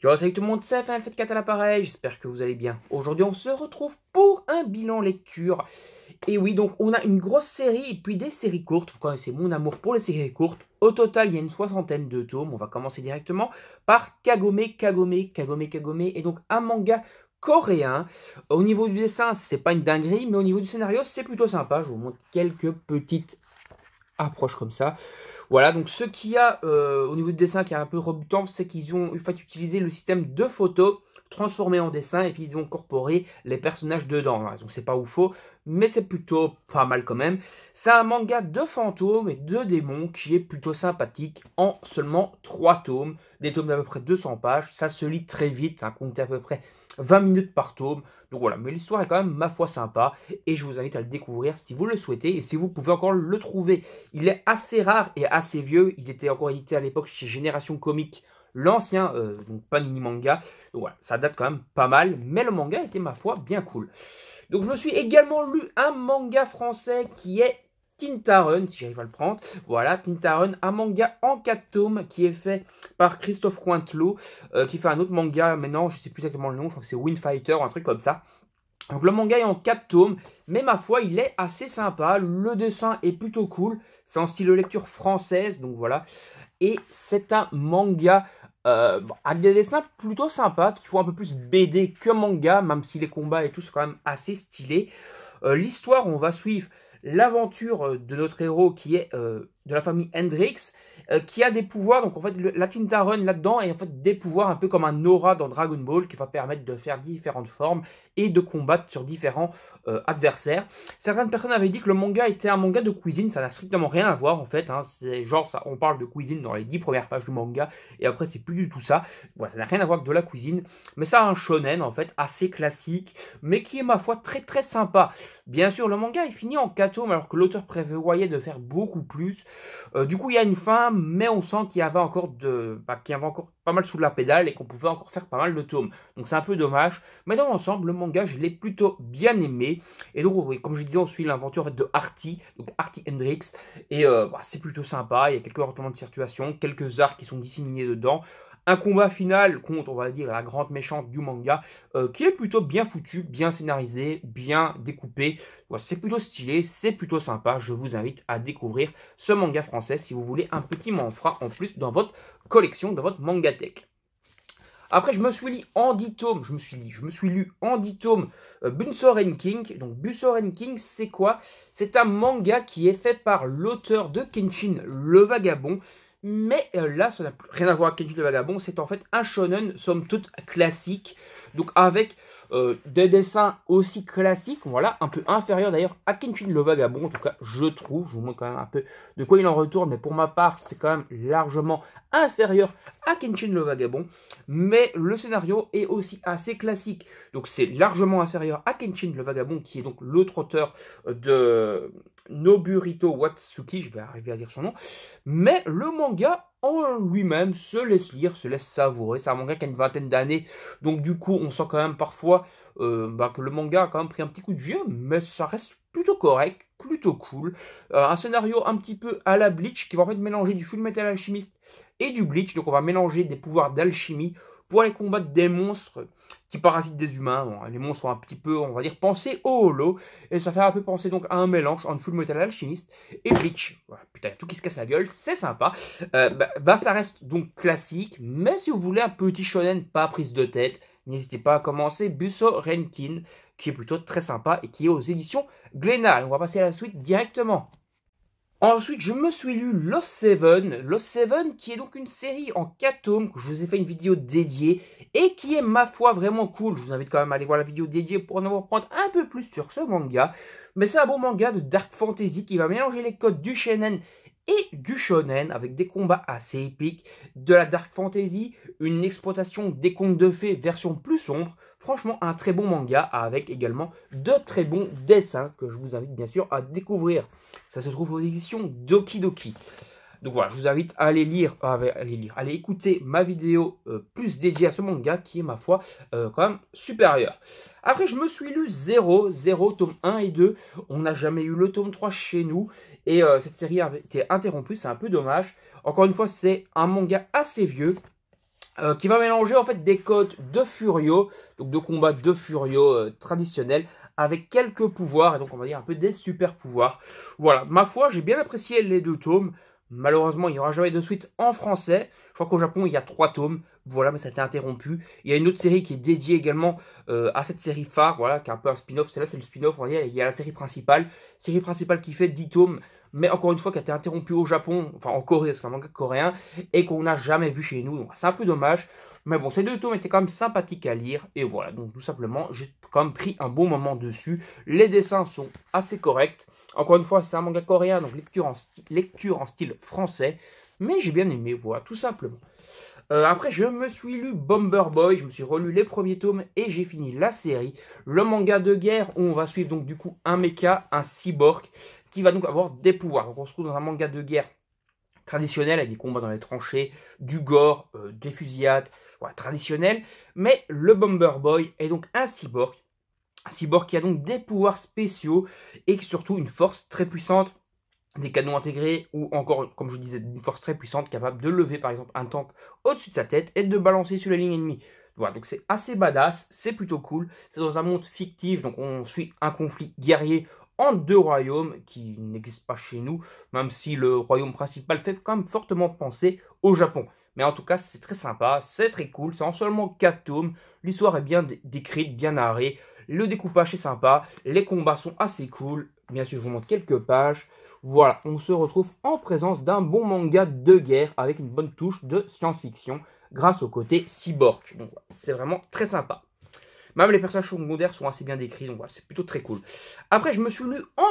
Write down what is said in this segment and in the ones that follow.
Yo salut tout le monde, c'est FNF4 à l'appareil, j'espère que vous allez bien. Aujourd'hui on se retrouve pour un bilan lecture. Et oui, donc on a une grosse série et puis des séries courtes, vous connaissez mon amour pour les séries courtes. Au total, il y a une soixantaine de tomes, on va commencer directement par Kagome, Kagome, Kagome, Kagome, et donc un manga coréen. Au niveau du dessin, c'est pas une dinguerie, mais au niveau du scénario, c'est plutôt sympa. Je vous montre quelques petites approches comme ça. Voilà, donc ce qu'il y a euh, au niveau du dessin qui est un peu rebutant, c'est qu'ils ont eu fait utilisé le système de photos transformé en dessin et puis ils ont incorporé les personnages dedans. Hein. Donc c'est pas ou faux, mais c'est plutôt pas mal quand même. C'est un manga de fantômes et de démons qui est plutôt sympathique en seulement 3 tomes. Des tomes d'à peu près 200 pages, ça se lit très vite, hein, compte à peu près 20 minutes par tome. Donc voilà, mais l'histoire est quand même ma foi sympa et je vous invite à le découvrir si vous le souhaitez et si vous pouvez encore le trouver. Il est assez rare et assez vieux, il était encore édité à l'époque chez Génération Comique l'ancien euh, Panini Manga. ça date quand même pas mal, mais le manga était, ma foi, bien cool. Donc je me suis également lu un manga français qui est Tintarun, si j'arrive à le prendre. Voilà, Tintarun, un manga en 4 tomes qui est fait par Christophe Cointelot, euh, qui fait un autre manga maintenant, je sais plus exactement le nom, je crois que c'est Windfighter ou un truc comme ça. Donc le manga est en 4 tomes, mais ma foi, il est assez sympa, le dessin est plutôt cool, c'est en style de lecture française, donc voilà. Et c'est un manga euh, avec des dessins plutôt sympas, qui font un peu plus BD que manga, même si les combats et tout sont quand même assez stylés. Euh, l'histoire, on va suivre l'aventure de notre héros qui est euh, de la famille Hendrix, euh, qui a des pouvoirs. Donc en fait, la Tintaron là-dedans est en fait des pouvoirs un peu comme un aura dans Dragon Ball qui va permettre de faire différentes formes et de combattre sur différents euh, adversaires. Certaines personnes avaient dit que le manga était un manga de cuisine, ça n'a strictement rien à voir en fait. Hein. C'est genre ça, on parle de cuisine dans les dix premières pages du manga et après c'est plus du tout ça. ça n'a rien à voir avec de la cuisine, mais ça a un shonen en fait assez classique, mais qui est ma foi très très sympa. Bien sûr, le manga est fini en 4 tomes alors que l'auteur prévoyait de faire beaucoup plus. Euh, du coup, il y a une fin, mais on sent qu'il y avait encore bah, avait encore pas mal sous la pédale et qu'on pouvait encore faire pas mal de tomes. Donc c'est un peu dommage. Mais dans l'ensemble, le manga, je l'ai plutôt bien aimé. Et donc, comme je disais, on suit l'aventure de Artie, donc Artie Hendrix. Et euh, bah, c'est plutôt sympa. Il y a quelques retournements de situation, quelques arcs qui sont disséminés dedans un combat final contre, on va dire, la grande méchante du manga, euh, qui est plutôt bien foutu, bien scénarisé, bien découpé. c'est plutôt stylé, c'est plutôt sympa. Je vous invite à découvrir ce manga français si vous voulez un petit manfra en plus dans votre collection, dans votre tech. Après, je me suis lu en 10 je me suis lu, je me suis euh, lu en Bunsoren King. Donc, Bunsoren King, c'est quoi C'est un manga qui est fait par l'auteur de Kenshin, le vagabond, mais euh, là, ça n'a rien à voir avec Kenji le Vagabond. C'est en fait un shonen, somme toute classique. Donc avec euh, des dessins aussi classiques, voilà, un peu inférieur d'ailleurs à Kenshin le Vagabond, en tout cas je trouve, je vous montre quand même un peu de quoi il en retourne, mais pour ma part c'est quand même largement inférieur à Kenshin le Vagabond, mais le scénario est aussi assez classique, donc c'est largement inférieur à Kenshin le Vagabond, qui est donc l'autre auteur de Noburito Watsuki, je vais arriver à dire son nom, mais le manga en lui-même se laisse lire, se laisse savourer. C'est un manga qui a une vingtaine d'années, donc du coup on sent quand même parfois euh, bah, que le manga a quand même pris un petit coup de vieux, mais ça reste plutôt correct, plutôt cool. Euh, un scénario un petit peu à la Bleach qui va en fait mélanger du Full Metal Alchemist et du Bleach, donc on va mélanger des pouvoirs d'alchimie pour aller combattre des monstres qui parasitent des humains. les monstres sont un petit peu, on va dire, pensés au holo, et ça fait un peu penser donc à un mélange entre Full Metal Alchemist et Bleach. putain, tout qui se casse la gueule, c'est sympa. Euh, bah, bah, ça reste donc classique, mais si vous voulez un petit shonen pas prise de tête, n'hésitez pas à commencer Busso Renkin, qui est plutôt très sympa et qui est aux éditions Glénat. On va passer à la suite directement. Ensuite, je me suis lu Lost Seven, Lost Seven qui est donc une série en 4 tomes, que je vous ai fait une vidéo dédiée, et qui est ma foi vraiment cool. Je vous invite quand même à aller voir la vidéo dédiée pour en apprendre un peu plus sur ce manga. Mais c'est un bon manga de Dark Fantasy qui va mélanger les codes du shonen et du shonen, avec des combats assez épiques, de la Dark Fantasy, une exploitation des contes de fées version plus sombre, franchement un très bon manga avec également de très bons dessins que je vous invite bien sûr à découvrir. Ça se trouve aux éditions Doki Doki. Donc voilà, je vous invite à aller lire, à aller lire, écouter ma vidéo euh, plus dédiée à ce manga qui est ma foi euh, quand même supérieur. Après, je me suis lu 0, 0, tome 1 et 2. On n'a jamais eu le tome 3 chez nous. Et euh, cette série a été interrompue, c'est un peu dommage. Encore une fois, c'est un manga assez vieux. Euh, qui va mélanger en fait des codes de Furio, donc de combat de Furio euh, traditionnel, avec quelques pouvoirs, et donc on va dire un peu des super pouvoirs. Voilà, ma foi, j'ai bien apprécié les deux tomes. Malheureusement, il n'y aura jamais de suite en français. Je crois qu'au Japon, il y a trois tomes. Voilà, mais ça a été interrompu. Il y a une autre série qui est dédiée également euh, à cette série phare, voilà, qui est un peu un spin-off. Celle-là, c'est le spin-off, on Il y a la série principale. Série principale qui fait 10 tomes mais encore une fois qui a été interrompu au Japon, enfin en Corée, c'est un manga coréen, et qu'on n'a jamais vu chez nous, donc c'est un peu dommage. Mais bon, ces deux tomes étaient quand même sympathiques à lire, et voilà, donc tout simplement, j'ai quand même pris un bon moment dessus. Les dessins sont assez corrects. Encore une fois, c'est un manga coréen, donc lecture en, lecture en style français, mais j'ai bien aimé, voilà, tout simplement. Euh, après, je me suis lu Bomber Boy, je me suis relu les premiers tomes et j'ai fini la série. Le manga de guerre où on va suivre donc du coup un mecha, un cyborg, qui va donc avoir des pouvoirs. on se trouve dans un manga de guerre traditionnel, avec des combats dans les tranchées, du gore, euh, des fusillades, voilà, traditionnel. Mais le Bomber Boy est donc un cyborg, un cyborg qui a donc des pouvoirs spéciaux et surtout une force très puissante, des canons intégrés ou encore, comme je disais, une force très puissante capable de lever par exemple un tank au-dessus de sa tête et de balancer sur la ligne ennemie. Voilà, donc c'est assez badass, c'est plutôt cool. C'est dans un monde fictif, donc on suit un conflit guerrier en deux royaumes qui n'existent pas chez nous, même si le royaume principal fait quand même fortement penser au Japon. Mais en tout cas, c'est très sympa, c'est très cool, c'est en seulement 4 tomes, l'histoire est bien décrite, bien narrée, le découpage est sympa, les combats sont assez cool, bien sûr je vous montre quelques pages. Voilà, on se retrouve en présence d'un bon manga de guerre avec une bonne touche de science-fiction grâce au côté cyborg. Donc c'est vraiment très sympa. Même les personnages secondaires sont assez bien décrits, donc voilà, c'est plutôt très cool. Après, je me suis lu en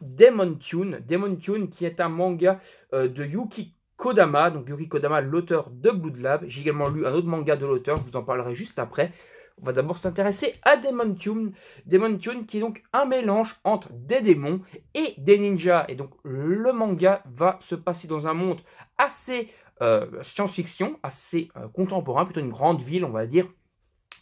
Demon Tune. Demon Tune qui est un manga euh, de Yuki Kodama, donc Yuki Kodama, l'auteur de Blood Lab. J'ai également lu un autre manga de l'auteur, je vous en parlerai juste après. On va d'abord s'intéresser à Demon Tune. Demon Tune qui est donc un mélange entre des démons et des ninjas. Et donc le manga va se passer dans un monde assez euh, science-fiction, assez euh, contemporain, plutôt une grande ville on va dire,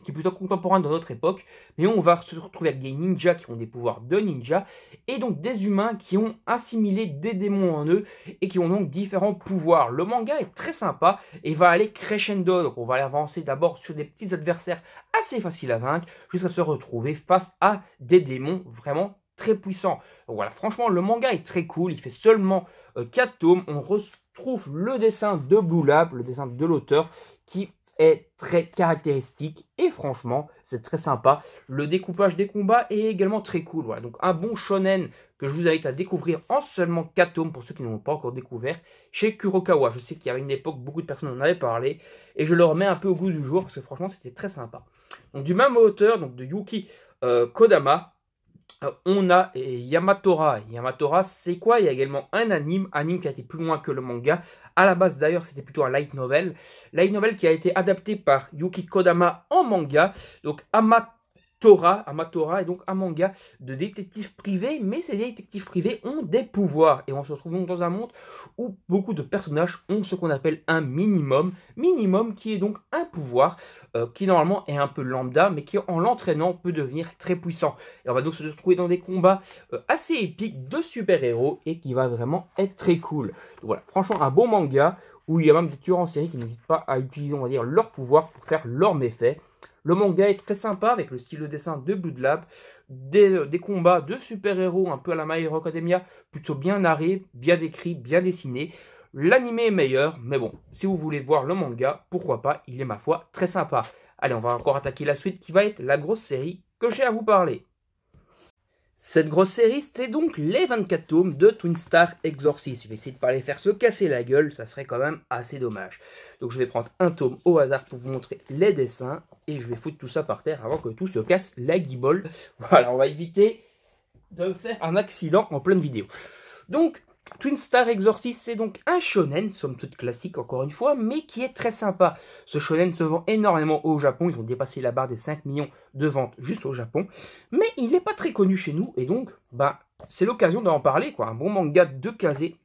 qui est plutôt contemporain de notre époque, mais on va se retrouver avec des ninjas qui ont des pouvoirs de ninja, et donc des humains qui ont assimilé des démons en eux, et qui ont donc différents pouvoirs. Le manga est très sympa, et va aller crescendo, donc on va avancer d'abord sur des petits adversaires assez faciles à vaincre, jusqu'à se retrouver face à des démons vraiment très puissants. voilà, franchement, le manga est très cool, il fait seulement 4 euh, tomes, on retrouve le dessin de Blue Lab, le dessin de l'auteur, qui est très caractéristique et franchement c'est très sympa. Le découpage des combats est également très cool. Voilà. Donc un bon shonen que je vous invite à découvrir en seulement 4 tomes pour ceux qui n'ont pas encore découvert chez Kurokawa. Je sais qu'il y avait une époque beaucoup de personnes en avaient parlé et je le remets un peu au goût du jour parce que franchement c'était très sympa. Donc du même auteur donc de Yuki euh, Kodama euh, on a Yamatora. Yamatora, c'est quoi Il y a également un anime, anime qui a été plus loin que le manga. À la base, d'ailleurs, c'était plutôt un light novel. Light novel qui a été adapté par Yuki Kodama en manga. Donc, Amatora Torah, Amatora, est et donc un manga de détectives privés, mais ces détectives privés ont des pouvoirs. Et on se retrouve donc dans un monde où beaucoup de personnages ont ce qu'on appelle un minimum, minimum qui est donc un pouvoir, euh, qui normalement est un peu lambda, mais qui en l'entraînant peut devenir très puissant. Et on va donc se retrouver dans des combats euh, assez épiques de super-héros, et qui va vraiment être très cool. voilà, franchement un bon manga, où il y a même des tueurs en série qui n'hésitent pas à utiliser, on va dire, leur pouvoir pour faire leur méfaits le manga est très sympa avec le style de dessin de Blood Lab, euh, des, combats de super-héros un peu à la My Hero Academia, plutôt bien narrés, bien décrit, bien dessiné. L'anime est meilleur, mais bon, si vous voulez voir le manga, pourquoi pas, il est ma foi très sympa. Allez, on va encore attaquer la suite qui va être la grosse série que j'ai à vous parler. Cette grosse série, c'est donc les 24 tomes de Twin Star Exorcist. Je vais essayer de pas les faire se casser la gueule, ça serait quand même assez dommage. Donc je vais prendre un tome au hasard pour vous montrer les dessins, et je vais foutre tout ça par terre avant que tout se casse la guibole. Voilà, on va éviter de faire un accident en pleine vidéo. Donc, Twin Star Exorcist, c'est donc un shonen, somme toute classique encore une fois, mais qui est très sympa. Ce shonen se vend énormément au Japon, ils ont dépassé la barre des 5 millions de ventes juste au Japon, mais il n'est pas très connu chez nous, et donc, bah, c'est l'occasion d'en parler, quoi. Un bon manga de casé,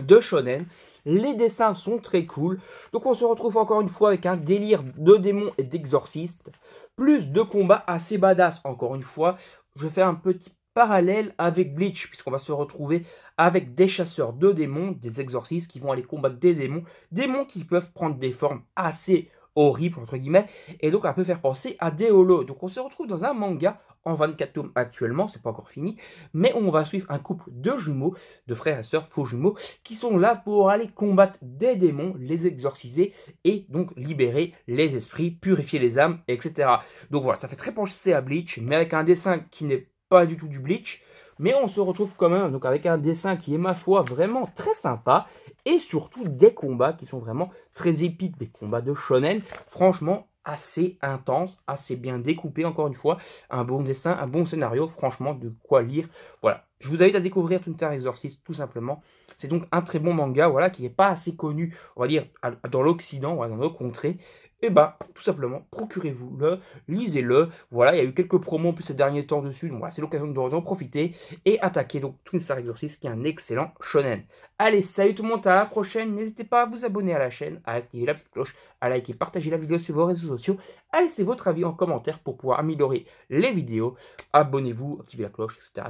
de shonen, les dessins sont très cool. Donc on se retrouve encore une fois avec un délire de démons et d'exorcistes, plus de combats assez badass, encore une fois. Je fais un petit parallèle avec Bleach, puisqu'on va se retrouver avec des chasseurs de démons, des exorcistes qui vont aller combattre des démons, démons qui peuvent prendre des formes assez horribles, entre guillemets, et donc un peu faire penser à des Donc on se retrouve dans un manga en 24 tomes actuellement, c'est pas encore fini, mais on va suivre un couple de jumeaux, de frères et sœurs faux jumeaux, qui sont là pour aller combattre des démons, les exorciser et donc libérer les esprits, purifier les âmes, etc. Donc voilà, ça fait très penser à Bleach, mais avec un dessin qui n'est pas du tout du bleach. Mais on se retrouve quand même donc avec un dessin qui est, ma foi, vraiment très sympa. Et surtout des combats qui sont vraiment très épiques, des combats de shonen. Franchement, assez intense, assez bien découpé, encore une fois, un bon dessin, un bon scénario, franchement, de quoi lire. Voilà, je vous invite à découvrir Tunter exorciste tout simplement. C'est donc un très bon manga, voilà, qui n'est pas assez connu, on va dire, dans l'Occident, dans nos contrées, et eh bah, ben, tout simplement, procurez-vous-le, lisez-le. Voilà, il y a eu quelques promos en plus ces derniers temps dessus, donc c'est l'occasion d'en profiter et attaquer donc Twin Star Exorcist, qui est un excellent shonen. Allez, salut tout le monde, à la prochaine. N'hésitez pas à vous abonner à la chaîne, à activer la petite cloche, à liker, partager la vidéo sur vos réseaux sociaux, à laisser votre avis en commentaire pour pouvoir améliorer les vidéos. Abonnez-vous, activez la cloche, etc.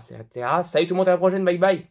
Salut tout le monde, à la prochaine, bye bye.